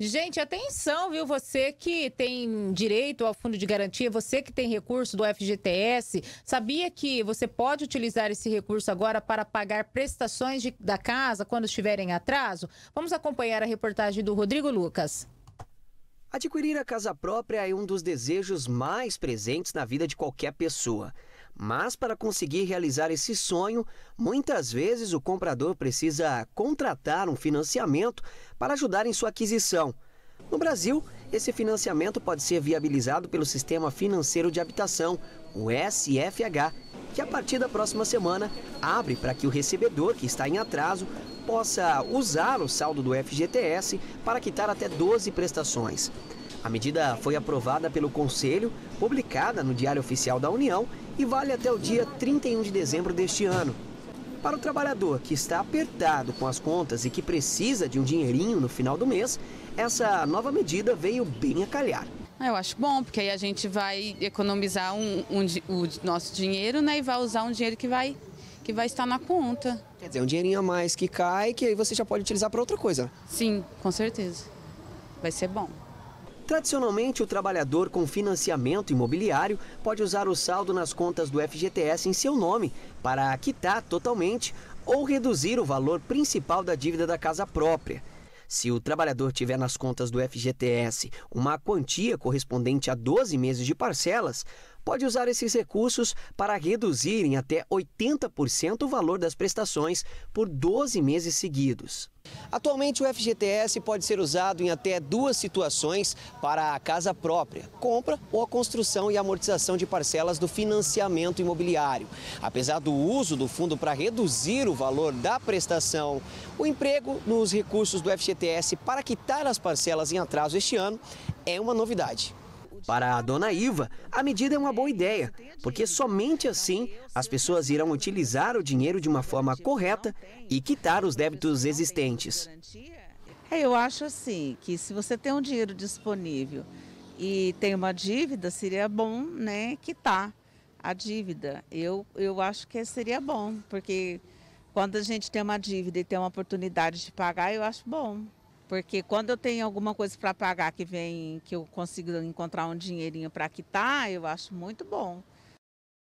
Gente, atenção, viu? Você que tem direito ao fundo de garantia, você que tem recurso do FGTS, sabia que você pode utilizar esse recurso agora para pagar prestações de, da casa quando estiver em atraso? Vamos acompanhar a reportagem do Rodrigo Lucas. Adquirir a casa própria é um dos desejos mais presentes na vida de qualquer pessoa. Mas para conseguir realizar esse sonho, muitas vezes o comprador precisa contratar um financiamento para ajudar em sua aquisição. No Brasil, esse financiamento pode ser viabilizado pelo Sistema Financeiro de Habitação, o SFH, que a partir da próxima semana abre para que o recebedor que está em atraso possa usar o saldo do FGTS para quitar até 12 prestações. A medida foi aprovada pelo Conselho, publicada no Diário Oficial da União e vale até o dia 31 de dezembro deste ano. Para o trabalhador que está apertado com as contas e que precisa de um dinheirinho no final do mês, essa nova medida veio bem a calhar. Ah, eu acho bom, porque aí a gente vai economizar um, um, o nosso dinheiro né, e vai usar um dinheiro que vai, que vai estar na conta. Quer dizer, um dinheirinho a mais que cai, que aí você já pode utilizar para outra coisa. Né? Sim, com certeza. Vai ser bom. Tradicionalmente, o trabalhador com financiamento imobiliário pode usar o saldo nas contas do FGTS em seu nome para quitar totalmente ou reduzir o valor principal da dívida da casa própria. Se o trabalhador tiver nas contas do FGTS uma quantia correspondente a 12 meses de parcelas, pode usar esses recursos para reduzir em até 80% o valor das prestações por 12 meses seguidos. Atualmente, o FGTS pode ser usado em até duas situações para a casa própria, compra ou a construção e amortização de parcelas do financiamento imobiliário. Apesar do uso do fundo para reduzir o valor da prestação, o emprego nos recursos do FGTS para quitar as parcelas em atraso este ano é uma novidade. Para a dona Iva, a medida é uma boa ideia, porque somente assim as pessoas irão utilizar o dinheiro de uma forma correta e quitar os débitos existentes. É, eu acho assim, que se você tem um dinheiro disponível e tem uma dívida, seria bom né, quitar a dívida. Eu, eu acho que seria bom, porque quando a gente tem uma dívida e tem uma oportunidade de pagar, eu acho bom. Porque quando eu tenho alguma coisa para pagar que vem, que eu consigo encontrar um dinheirinho para quitar, eu acho muito bom.